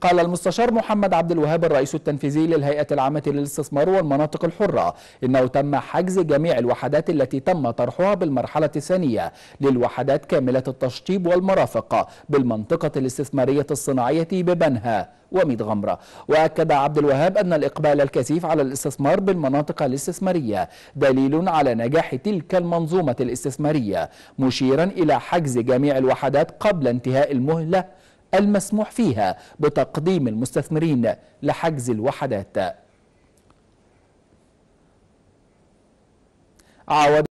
قال المستشار محمد عبد الوهاب الرئيس التنفيذي للهيئة العامة للاستثمار والمناطق الحرة إنه تم حجز جميع الوحدات التي تم طرحها بالمرحلة الثانية للوحدات كاملة التشطيب والمرافق بالمنطقة الاستثمارية الصناعية ببنها وميت غمرة وأكد عبد الوهاب أن الإقبال الكثيف على الاستثمار بالمناطق الاستثمارية دليل على نجاح تلك المنظومة الاستثمارية مشيرا إلى حجز جميع الوحدات قبل انتهاء المهلة المسموح فيها بتقديم المستثمرين لحجز الوحدات عوض